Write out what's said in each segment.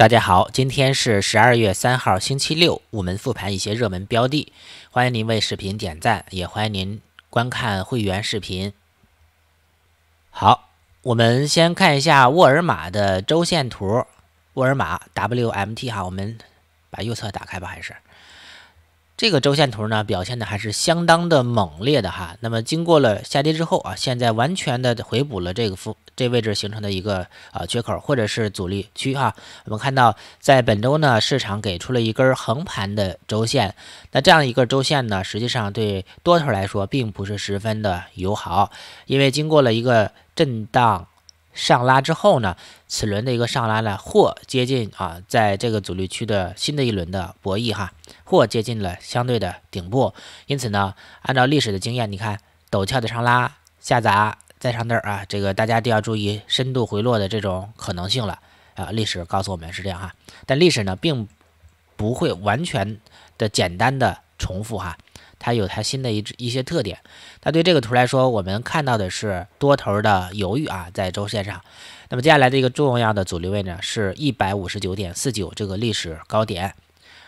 大家好，今天是十二月三号，星期六，我们复盘一些热门标的，欢迎您为视频点赞，也欢迎您观看会员视频。好，我们先看一下沃尔玛的周线图，沃尔玛 WMT 哈，我们把右侧打开吧，还是。这个周线图呢，表现的还是相当的猛烈的哈。那么经过了下跌之后啊，现在完全的回补了这个幅这位置形成的一个啊缺口或者是阻力区哈。我们看到，在本周呢，市场给出了一根横盘的周线。那这样一个周线呢，实际上对多头来说并不是十分的友好，因为经过了一个震荡。上拉之后呢，此轮的一个上拉呢，或接近啊，在这个阻力区的新的一轮的博弈哈，或接近了相对的顶部，因此呢，按照历史的经验，你看陡峭的上拉、下砸再上那儿啊，这个大家都要注意深度回落的这种可能性了啊，历史告诉我们是这样哈，但历史呢，并不会完全的简单的重复哈。它有它新的一一些特点，它对这个图来说，我们看到的是多头的犹豫啊，在周线上，那么接下来的一个重要的阻力位呢是一百五十九点四九这个历史高点，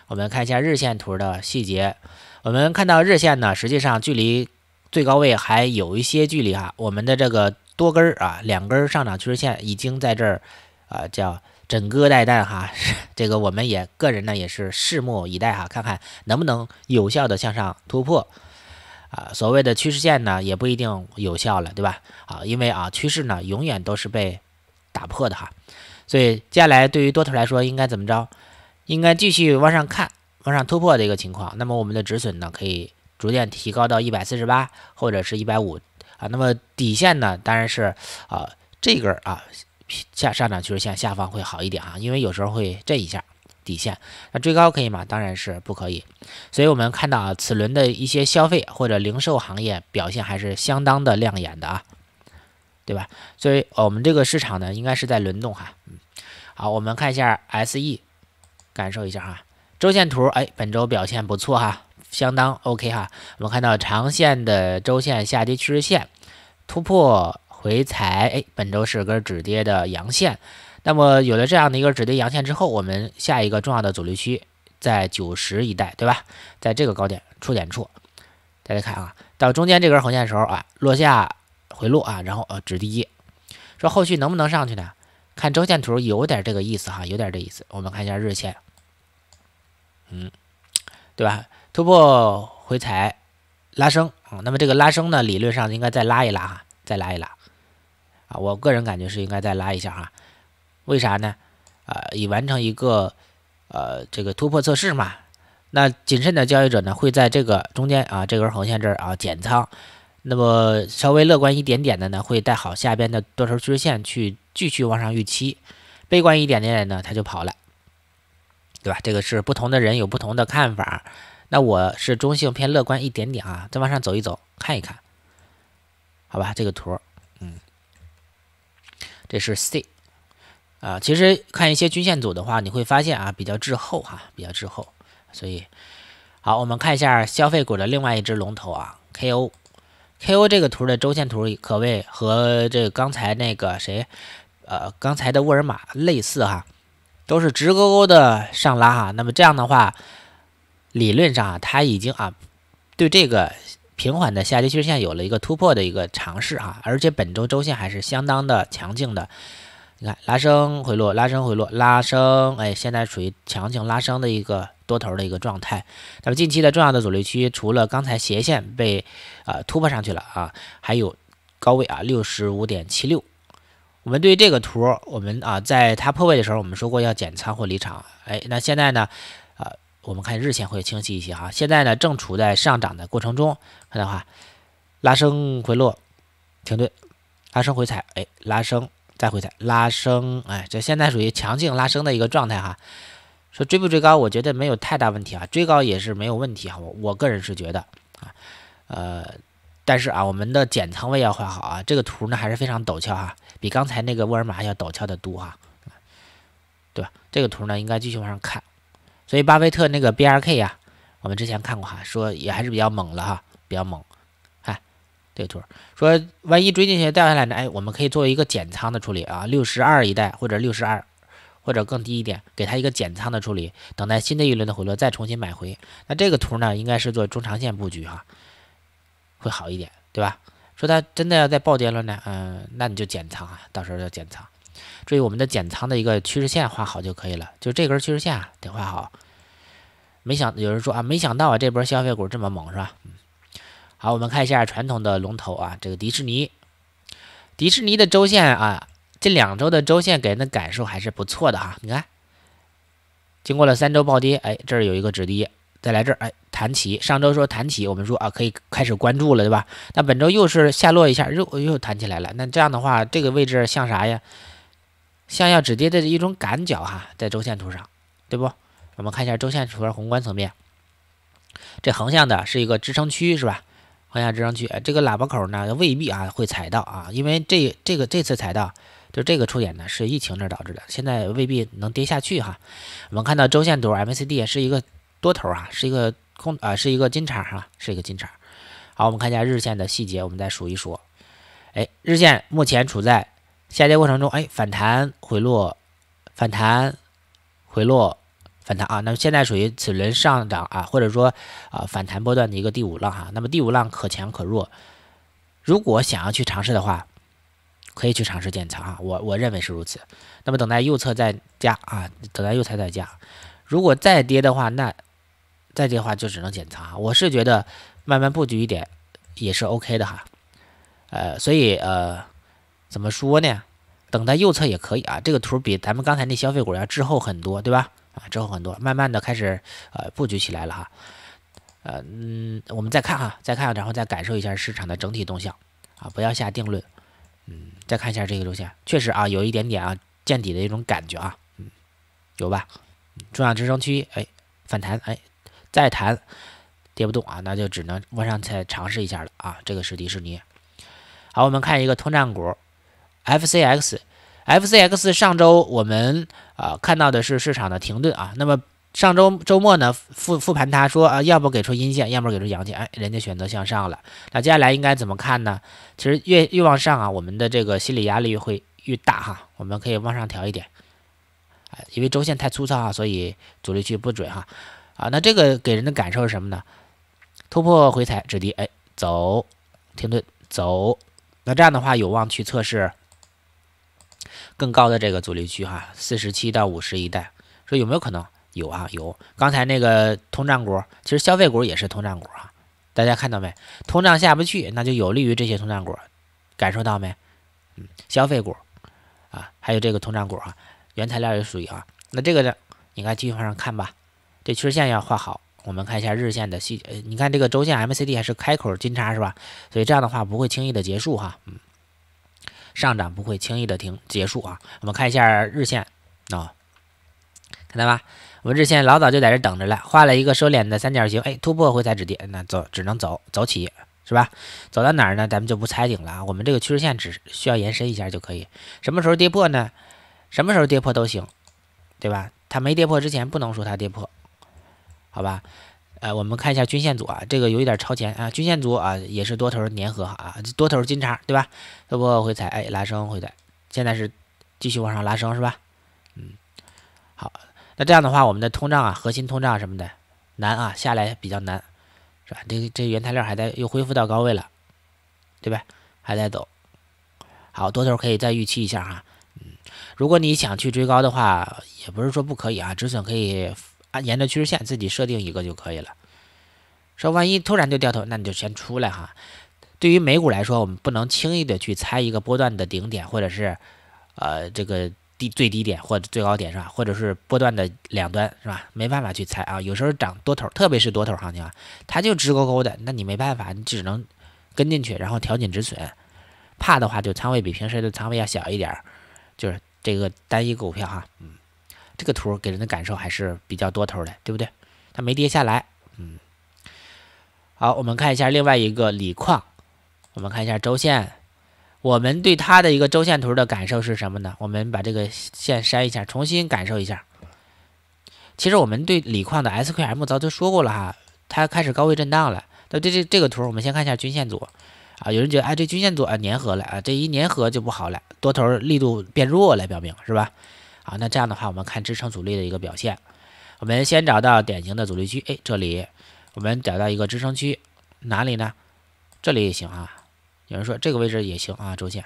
我们看一下日线图的细节，我们看到日线呢，实际上距离最高位还有一些距离哈，我们的这个多根儿啊，两根上涨趋势线已经在这儿啊叫。枕戈待旦哈，这个我们也个人呢也是拭目以待哈，看看能不能有效的向上突破啊。所谓的趋势线呢也不一定有效了，对吧？啊，因为啊趋势呢永远都是被打破的哈。所以接下来对于多头来说，应该怎么着？应该继续往上看，往上突破的一个情况。那么我们的止损呢，可以逐渐提高到一百四十八或者是一百五啊。那么底线呢，当然是啊这根啊。下上涨趋势线下方会好一点啊，因为有时候会这一下底线，那追高可以吗？当然是不可以。所以我们看到啊，此轮的一些消费或者零售行业表现还是相当的亮眼的啊，对吧？所以我们这个市场呢，应该是在轮动哈。嗯，好，我们看一下 SE，感受一下哈，周线图，哎，本周表现不错哈，相当 OK 哈。我们看到长线的周线下跌趋势线突破。回踩，哎，本周是根止跌的阳线，那么有了这样的一个止跌阳线之后，我们下一个重要的阻力区在九十一带，对吧？在这个高点、触点处，大家看啊，到中间这根红线的时候啊，落下、回落啊，然后呃止跌，说后续能不能上去呢？看周线图有点这个意思哈，有点这意思。我们看一下日线，嗯，对吧？突破、回踩、拉升啊，那么这个拉升呢，理论上应该再拉一拉哈，再拉一拉。我个人感觉是应该再拉一下哈，为啥呢？啊，已完成一个呃这个突破测试嘛。那谨慎的交易者呢，会在这个中间啊这根横线这儿啊减仓。那么稍微乐观一点点的呢，会带好下边的多头趋势线去继续往上预期。悲观一点点的呢，他就跑了，对吧？这个是不同的人有不同的看法。那我是中性偏乐观一点点啊，再往上走一走看一看，好吧？这个图。这是 C，啊，其实看一些均线组的话，你会发现啊，比较滞后哈，比较滞后。所以，好，我们看一下消费股的另外一只龙头啊，KO，KO 这个图的周线图可谓和这刚才那个谁，呃，刚才的沃尔玛类似哈，都是直勾勾的上拉哈。那么这样的话，理论上啊，它已经啊，对这个。平缓的下跌趋势线有了一个突破的一个尝试哈，而且本周周线还是相当的强劲的。你看，拉升回落，拉升回落，拉升，哎，现在处于强劲拉升的一个多头的一个状态。那么近期的重要的阻力区，除了刚才斜线被啊突破上去了啊，还有高位啊六十五点七六。我们对这个图，我们啊在它破位的时候，我们说过要减仓或离场。哎，那现在呢？我们看日线会清晰一些哈，现在呢正处在上涨的过程中，看到哈，拉升回落停顿，拉升回踩，哎，拉升再回踩，拉升，哎，这现在属于强劲拉升的一个状态哈。说追不追高，我觉得没有太大问题啊，追高也是没有问题哈，我我个人是觉得啊，呃，但是啊，我们的减仓位要画好啊，这个图呢还是非常陡峭哈，比刚才那个沃尔玛要陡峭的多哈，对吧？这个图呢应该继续往上看。所以巴菲特那个 BRK 呀，我们之前看过哈，说也还是比较猛了哈，比较猛。哎，这个图说，万一追进去掉下来呢？哎，我们可以做一个减仓的处理啊，六十二一带或者六十二或者更低一点，给他一个减仓的处理，等待新的一轮的回落再重新买回。那这个图呢，应该是做中长线布局哈，会好一点，对吧？说它真的要再暴跌了呢，嗯，那你就减仓啊，到时候要减仓。注意我们的减仓的一个趋势线画好就可以了，就这根趋势线得画好。没想有人说啊，没想到啊，这波消费股这么猛是吧？好，我们看一下传统的龙头啊，这个迪士尼，迪士尼的周线啊，这两周的周线给人的感受还是不错的哈。你看，经过了三周暴跌，哎，这儿有一个止跌，再来这儿，哎，弹起。上周说弹起，我们说啊可以开始关注了，对吧？那本周又是下落一下，又又弹起来了。那这样的话，这个位置像啥呀？向下止跌的一种感觉哈，在周线图上，对不？我们看一下周线图宏观层面，这横向的是一个支撑区是吧？横向支撑区，这个喇叭口呢未必啊会踩到啊，因为这这个这次踩到就这个触点呢是疫情那导致的，现在未必能跌下去哈。我们看到周线图 MACD 是一个多头啊，是一个空啊，是一个金叉哈，是一个金叉。好，我们看一下日线的细节，我们再数一数，哎，日线目前处在。下跌过程中，哎，反弹回落，反弹回落，反弹啊！那么现在属于此轮上涨啊，或者说啊反弹波段的一个第五浪哈。那么第五浪可强可弱，如果想要去尝试的话，可以去尝试建仓啊，我我认为是如此。那么等待右侧再加啊，等待右侧再加。如果再跌的话，那再跌的话就只能减仓。我是觉得慢慢布局一点也是 OK 的哈。呃，所以呃。怎么说呢？等待右侧也可以啊，这个图比咱们刚才那消费股要滞后很多，对吧？啊，滞后很多，慢慢的开始呃布局起来了哈。呃嗯，我们再看哈，再看，然后再感受一下市场的整体动向啊，不要下定论。嗯，再看一下这个周线，确实啊，有一点点啊见底的一种感觉啊。嗯，有吧？重要支撑区，哎，反弹，哎，再弹，跌不动啊，那就只能往上再尝试一下了啊。这个是迪士尼。好，我们看一个通胀股。F C X，F C X，上周我们啊看到的是市场的停顿啊，那么上周周末呢复复盘它说啊，要么给出阴线，要么给出阳线，哎，人家选择向上了，那接下来应该怎么看呢？其实越越往上啊，我们的这个心理压力会越大哈，我们可以往上调一点，因为周线太粗糙啊，所以阻力区不准哈，啊，那这个给人的感受是什么呢？突破回踩止跌，哎，走停顿走，那这样的话有望去测试。更高的这个阻力区哈，四十七到五十一带，说有没有可能？有啊，有。刚才那个通胀股，其实消费股也是通胀股啊。大家看到没？通胀下不去，那就有利于这些通胀股，感受到没？嗯，消费股啊，还有这个通胀股啊，原材料也属于啊。那这个呢，你看继续往上看吧，这趋势线要画好。我们看一下日线的细，你看这个周线 M C D 还是开口金叉是吧？所以这样的话不会轻易的结束哈，嗯。上涨不会轻易的停结束啊！我们看一下日线啊，看到吧？我们日线老早就在这等着了，画了一个收敛的三角形，哎，突破回踩止跌，那走只能走走起是吧？走到哪儿呢？咱们就不猜顶了啊！我们这个趋势线只需要延伸一下就可以。什么时候跌破呢？什么时候跌破都行，对吧？它没跌破之前不能说它跌破，好吧？呃，我们看一下均线组啊，这个有一点超前啊。均线组啊，也是多头粘合哈啊，多头金叉对吧？这不回踩，哎，拉升回踩，现在是继续往上拉升是吧？嗯，好，那这样的话，我们的通胀啊，核心通胀什么的难啊，下来比较难，是吧？这这原材料还在又恢复到高位了，对吧？还在走，好多头可以再预期一下哈。嗯，如果你想去追高的话，也不是说不可以啊，止损可以。啊，沿着趋势线自己设定一个就可以了。说万一突然就掉头，那你就先出来哈。对于美股来说，我们不能轻易的去猜一个波段的顶点，或者是呃这个低最低点或者最高点是吧？或者是波段的两端是吧？没办法去猜啊。有时候涨多头，特别是多头行情，啊，它就直勾勾的，那你没办法，你只能跟进去，然后调紧止损。怕的话，就仓位比平时的仓位要小一点儿，就是这个单一股票哈，嗯。这个图给人的感受还是比较多头的，对不对？它没跌下来，嗯。好，我们看一下另外一个锂矿，我们看一下周线。我们对它的一个周线图的感受是什么呢？我们把这个线删一下，重新感受一下。其实我们对锂矿的 SQM 早就说过了哈，它开始高位震荡了。那这这这个图，我们先看一下均线组啊。有人觉得，哎，这均线组啊粘合了啊，这一粘合就不好了，多头力度变弱了，表明是吧？好，那这样的话，我们看支撑阻力的一个表现。我们先找到典型的阻力区，哎，这里我们找到一个支撑区，哪里呢？这里也行啊。有人说这个位置也行啊，周线。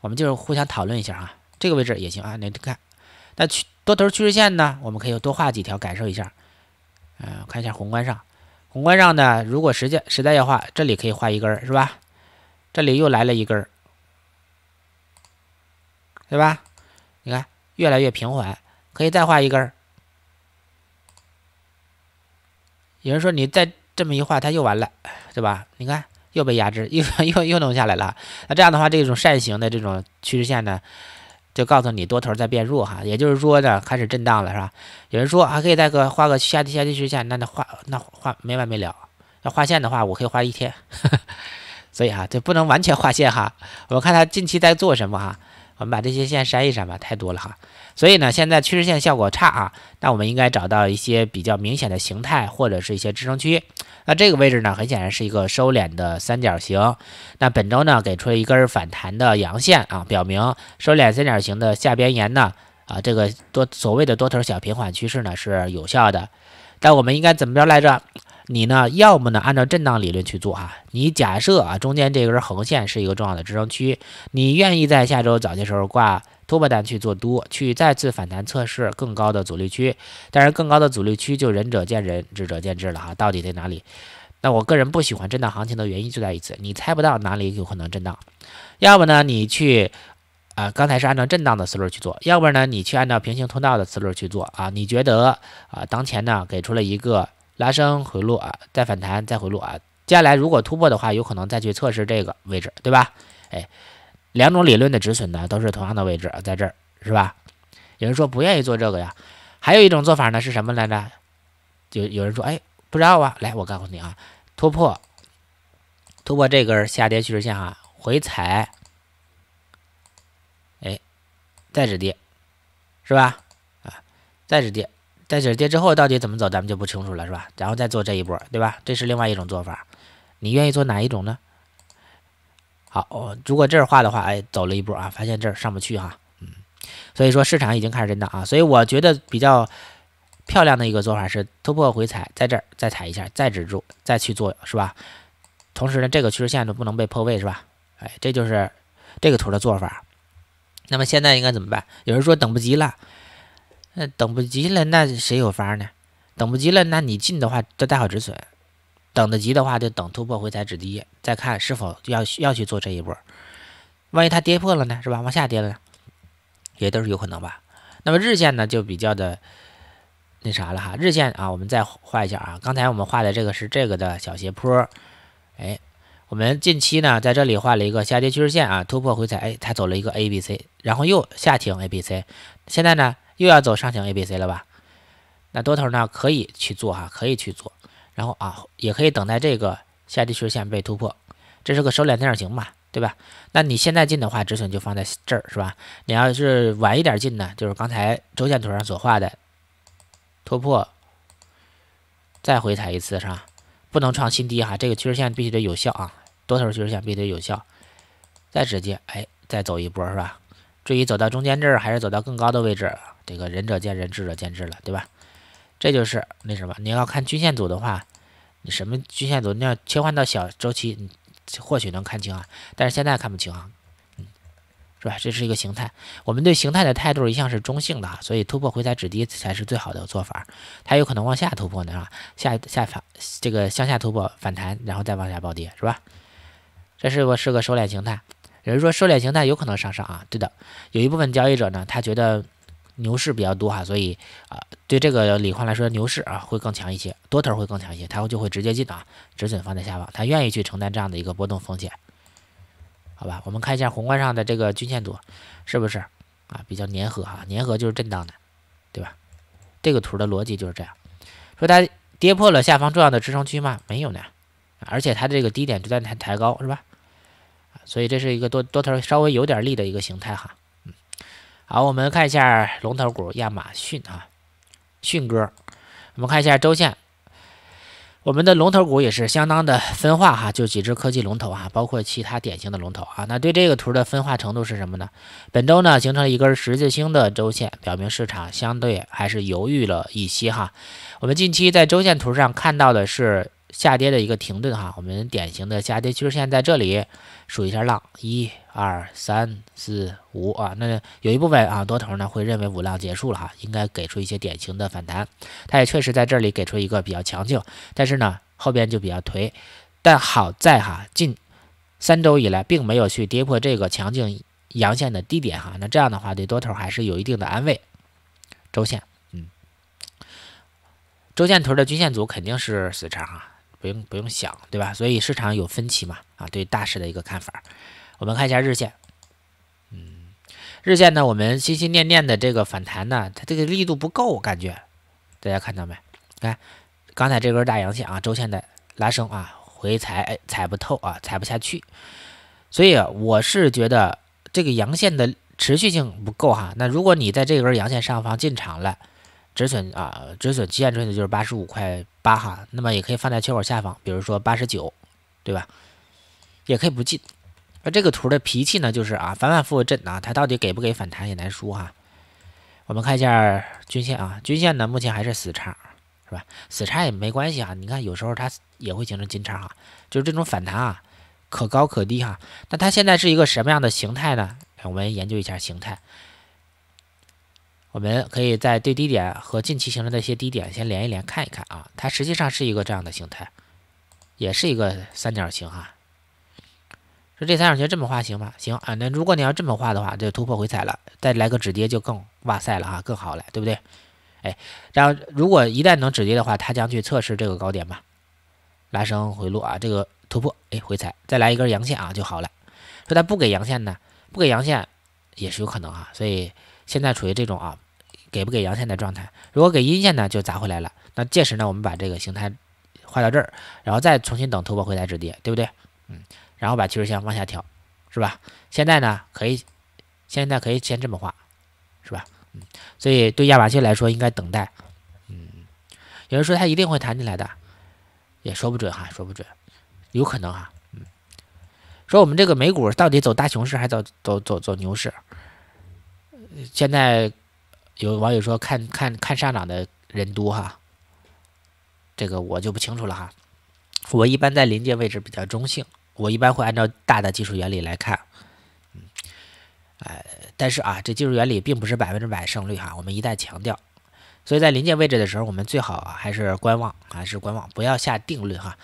我们就是互相讨论一下啊，这个位置也行啊。你看，那去多头趋势线呢，我们可以多画几条，感受一下。嗯，看一下宏观上，宏观上呢，如果实在实在要画，这里可以画一根儿，是吧？这里又来了一根儿，对吧？你看，越来越平缓，可以再画一根儿。有人说你再这么一画，它又完了，对吧？你看又被压制，又 又又弄下来了。那这样的话，这种扇形的这种趋势线呢，就告诉你多头在变弱哈，也就是说呢，开始震荡了，是吧？有人说还可以再个画个下跌下跌趋势线，那那画那画没完没了。要画线的话，我可以画一天，所以哈，这不能完全画线哈。我看他近期在做什么哈？我们把这些线筛一筛吧，太多了哈。所以呢，现在趋势线效果差啊，那我们应该找到一些比较明显的形态或者是一些支撑区。那这个位置呢，很显然是一个收敛的三角形。那本周呢，给出了一根反弹的阳线啊，表明收敛三角形的下边沿呢，啊，这个多所谓的多头小平缓趋势呢是有效的。但我们应该怎么着来着？你呢？要么呢，按照震荡理论去做哈。你假设啊，中间这根横线是一个重要的支撑区，你愿意在下周早些时候挂突破单去做多，去再次反弹测试更高的阻力区。但是更高的阻力区就仁者见仁，智者见智了哈，到底在哪里？那我个人不喜欢震荡行情的原因就在于此，你猜不到哪里有可能震荡。要么呢，你去啊，刚才是按照震荡的思路去做；，要不然呢，你去按照平行通道的思路去做啊。你觉得啊，当前呢给出了一个。拉升回落啊，再反弹再回落啊，接下来如果突破的话，有可能再去测试这个位置，对吧？哎，两种理论的止损呢，都是同样的位置，在这儿是吧？有人说不愿意做这个呀，还有一种做法呢是什么来着？有有人说哎，不知道啊，来我告诉你啊，突破突破这根下跌趋势线啊，回踩，哎，再止跌，是吧？啊，再止跌。在这儿跌之后到底怎么走，咱们就不清楚了，是吧？然后再做这一波，对吧？这是另外一种做法，你愿意做哪一种呢？好，如果这儿画的话，哎，走了一步啊，发现这儿上不去哈，嗯，所以说市场已经开始震荡啊，所以我觉得比较漂亮的一个做法是突破回踩，在这儿再踩一下，再止住，再去做，是吧？同时呢，这个趋势线呢不能被破位，是吧？哎，这就是这个图的做法。那么现在应该怎么办？有人说等不及了。那等不及了，那谁有法呢？等不及了，那你进的话就带好止损；等得及的话，就等突破回踩止跌，再看是否要要去做这一波。万一它跌破了呢？是吧？往下跌了呢，也都是有可能吧。那么日线呢，就比较的那啥了哈。日线啊，我们再画一下啊。刚才我们画的这个是这个的小斜坡。哎，我们近期呢，在这里画了一个下跌趋势线啊，突破回踩，哎，它走了一个 A B C，然后又下停 A B C，现在呢？又要走上行 A B C 了吧？那多头呢？可以去做哈，可以去做。然后啊，也可以等待这个下跌趋势线被突破，这是个收敛三角形嘛，对吧？那你现在进的话，止损就放在这儿是吧？你要是晚一点进呢，就是刚才周线图上所画的突破，再回踩一次是吧？不能创新低哈，这个趋势线必须得有效啊，多头趋势线必须得有效，再直接哎，再走一波是吧？至于走到中间这儿，还是走到更高的位置，这个仁者见仁，智者见智了，对吧？这就是那什么，你要看均线组的话，你什么均线组？你要切换到小周期，你或许能看清啊，但是现在看不清啊，嗯，是吧？这是一个形态，我们对形态的态度一向是中性的啊，所以突破回踩止跌才是最好的做法。它有可能往下突破呢，啊，下下反这个向下突破反弹，然后再往下暴跌，是吧？这是不是个收敛形态？也就是说，收敛形态有可能上上啊，对的，有一部分交易者呢，他觉得牛市比较多哈，所以啊，对这个理况来说，牛市啊会更强一些，多头会更强一些，他会就会直接进啊，止损放在下方，他愿意去承担这样的一个波动风险，好吧？我们看一下宏观上的这个均线组，是不是啊？比较粘合啊，粘合就是震荡的，对吧？这个图的逻辑就是这样，说它跌破了下方重要的支撑区吗？没有呢，而且它这个低点就在抬抬高，是吧？所以这是一个多多头稍微有点力的一个形态哈，嗯，好，我们看一下龙头股亚马逊啊，迅哥，我们看一下周线，我们的龙头股也是相当的分化哈，就几只科技龙头哈，包括其他典型的龙头啊，那对这个图的分化程度是什么呢？本周呢形成了一根十字星的周线，表明市场相对还是犹豫了一些哈，我们近期在周线图上看到的是。下跌的一个停顿哈，我们典型的下跌趋势线在这里，数一下浪，一、二、三、四、五啊，那有一部分啊多头呢会认为五浪结束了哈，应该给出一些典型的反弹，它也确实在这里给出一个比较强劲，但是呢后边就比较颓，但好在哈近三周以来并没有去跌破这个强劲阳线的低点哈，那这样的话对多头还是有一定的安慰。周线，嗯，周线图的均线组肯定是死叉哈。不用不用想，对吧？所以市场有分歧嘛啊，对大势的一个看法。我们看一下日线，嗯，日线呢，我们心心念念的这个反弹呢，它这个力度不够，感觉。大家看到没？看刚才这根大阳线啊，周线的拉升啊，回踩哎踩不透啊，踩不下去。所以我是觉得这个阳线的持续性不够哈。那如果你在这根阳线上方进场了，止损啊，止损极限止损就是八十五块。八哈，那么也可以放在缺口下方，比如说八十九，对吧？也可以不进。那这个图的脾气呢，就是啊，反反复复震啊，它到底给不给反弹也难说哈。我们看一下均线啊，均线呢目前还是死叉，是吧？死叉也没关系啊，你看有时候它也会形成金叉哈，就是这种反弹啊，可高可低哈。那它现在是一个什么样的形态呢？我们研究一下形态。我们可以在最低点和近期形成的一些低点先连一连，看一看啊，它实际上是一个这样的形态，也是一个三角形哈。说这三角形这么画行吗？行啊，那如果你要这么画的话，就突破回踩了，再来个止跌就更哇塞了哈，更好了，对不对？哎，然后如果一旦能止跌的话，它将去测试这个高点吧，拉升回落啊，这个突破哎回踩，再来一根阳线啊就好了。说它不给阳线呢，不给阳线也是有可能啊，所以现在处于这种啊。给不给阳线的状态？如果给阴线呢，就砸回来了。那届时呢，我们把这个形态画到这儿，然后再重新等突破回来止跌，对不对？嗯，然后把趋势线往下调，是吧？现在呢，可以，现在可以先这么画，是吧？嗯，所以对亚马逊来说，应该等待。嗯，有人说它一定会弹起来的，也说不准哈，说不准，有可能哈。嗯，说我们这个美股到底走大熊市还是走走走走牛市？现在。有网友说看看看上涨的人多哈，这个我就不清楚了哈。我一般在临界位置比较中性，我一般会按照大的技术原理来看，嗯，呃，但是啊，这技术原理并不是百分之百胜率哈，我们一再强调。所以在临界位置的时候，我们最好还是观望，还是观望，不要下定论哈。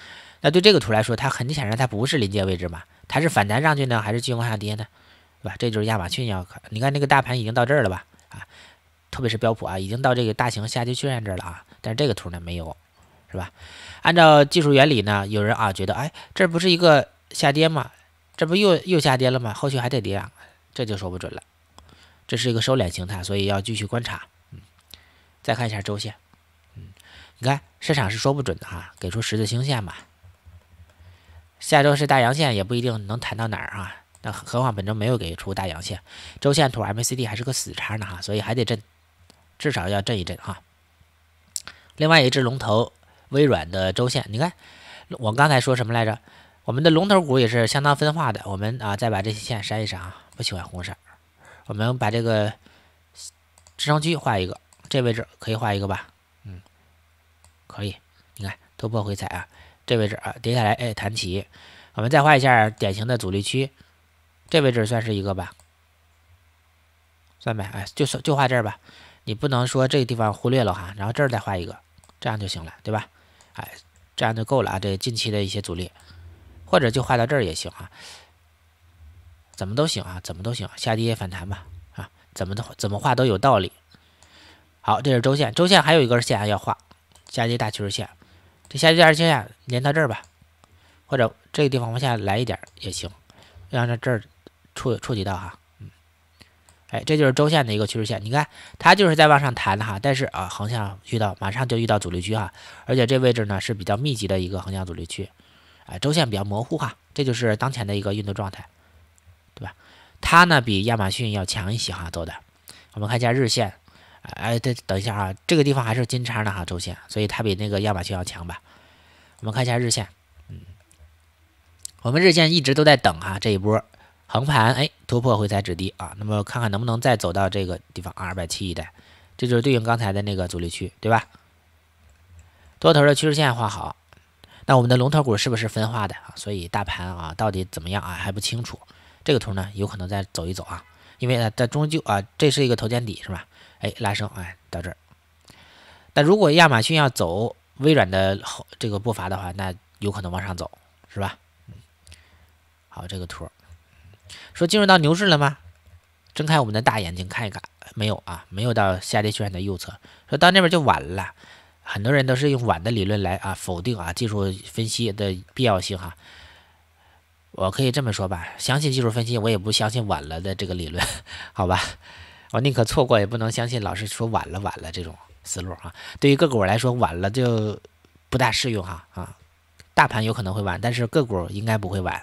那对这个图来说，它很显然它不是临界位置嘛，它是反弹上去呢，还是继续往下跌呢？对吧？这就是亚马逊要你看那个大盘已经到这儿了吧？特别是标普啊，已经到这个大型下跌趋势线这儿了啊，但是这个图呢没有，是吧？按照技术原理呢，有人啊觉得，哎，这不是一个下跌吗？这不又又下跌了吗？后续还得跌啊，这就说不准了。这是一个收敛形态，所以要继续观察。嗯，再看一下周线，嗯，你看市场是说不准的哈，给出十字星线吧。下周是大阳线也不一定能弹到哪儿啊，那何况本周没有给出大阳线，周线图 MACD 还是个死叉呢哈，所以还得震。至少要震一震哈。另外一只龙头微软的周线，你看我刚才说什么来着？我们的龙头股也是相当分化的。我们啊，再把这些线删一删啊，不喜欢红色。我们把这个支撑区画一个，这位置可以画一个吧？嗯，可以。你看突破回踩啊，这位置啊跌下来哎弹起。我们再画一下典型的阻力区，这位置算是一个吧？算呗，哎，就算就画这儿吧。你不能说这个地方忽略了哈，然后这儿再画一个，这样就行了，对吧？哎，这样就够了啊。这近期的一些阻力，或者就画到这儿也行啊，怎么都行啊，怎么都行。下跌反弹吧，啊，怎么的怎么画都有道理。好，这是周线，周线还有一根线要画，下跌大趋势线。这下跌大趋势线连到这儿吧，或者这个地方往下来一点也行，让这这儿触触及到哈。哎，这就是周线的一个趋势线，你看它就是在往上弹的哈，但是啊，横向遇到马上就遇到阻力区哈，而且这位置呢是比较密集的一个横向阻力区，哎，周线比较模糊哈，这就是当前的一个运动状态，对吧？它呢比亚马逊要强一些哈走的，我们看一下日线，哎，对，等一下啊，这个地方还是金叉呢哈周线，所以它比那个亚马逊要强吧，我们看一下日线，嗯，我们日线一直都在等哈这一波。横盘哎，突破回踩止跌啊，那么看看能不能再走到这个地方二百七一带，这就是对应刚才的那个阻力区，对吧？多头的趋势线画好，那我们的龙头股是不是分化的啊？所以大盘啊到底怎么样啊还不清楚。这个图呢有可能再走一走啊，因为呢它终究啊这是一个头肩底是吧？哎拉升哎到这儿，但如果亚马逊要走微软的后这个步伐的话，那有可能往上走是吧？好这个图。说进入到牛市了吗？睁开我们的大眼睛看一看，没有啊，没有到下跌势线的右侧。说到那边就晚了，很多人都是用晚的理论来啊否定啊技术分析的必要性哈。我可以这么说吧，相信技术分析，我也不相信晚了的这个理论，好吧？我宁可错过，也不能相信老师说晚了晚了这种思路哈。对于个股来说，晚了就不大适用哈啊。大盘有可能会晚，但是个股应该不会晚。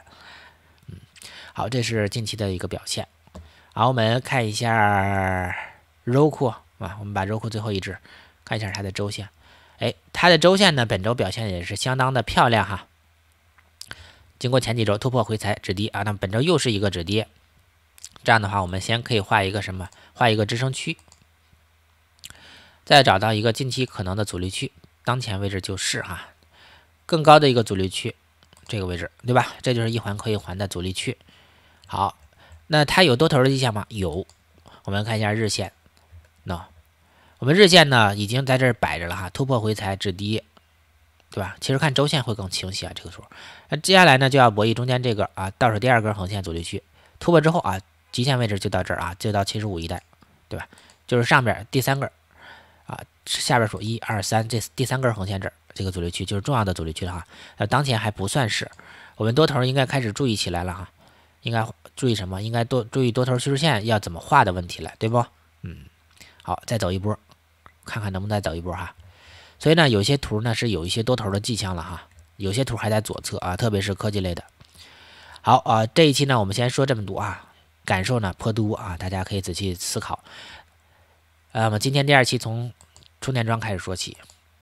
好，这是近期的一个表现。好，我们看一下 Roku 啊，我们把 Roku 最后一只看一下它的周线。哎，它的周线呢，本周表现也是相当的漂亮哈。经过前几周突破回踩止跌啊，那么本周又是一个止跌。这样的话，我们先可以画一个什么？画一个支撑区，再找到一个近期可能的阻力区，当前位置就是哈，更高的一个阻力区，这个位置对吧？这就是一环扣一环的阻力区。好，那它有多头的迹象吗？有，我们看一下日线，那我们日线呢已经在这儿摆着了哈，突破回踩至低，对吧？其实看周线会更清晰啊，这个时候。那接下来呢就要博弈中间这个啊，倒数第二根横线阻力区突破之后啊，极限位置就到这儿啊，就到七十五一带，对吧？就是上边第三根啊，下边数一二三，这第三根横线这这个阻力区就是重要的阻力区了哈。那当前还不算是，我们多头应该开始注意起来了哈。应该注意什么？应该多注意多头趋势线要怎么画的问题了，对不？嗯，好，再走一波，看看能不能再走一波哈。所以呢，有些图呢是有一些多头的迹象了哈，有些图还在左侧啊，特别是科技类的。好啊，这一期呢我们先说这么多啊，感受呢颇多啊，大家可以仔细思考。那么今天第二期从充电桩开始说起。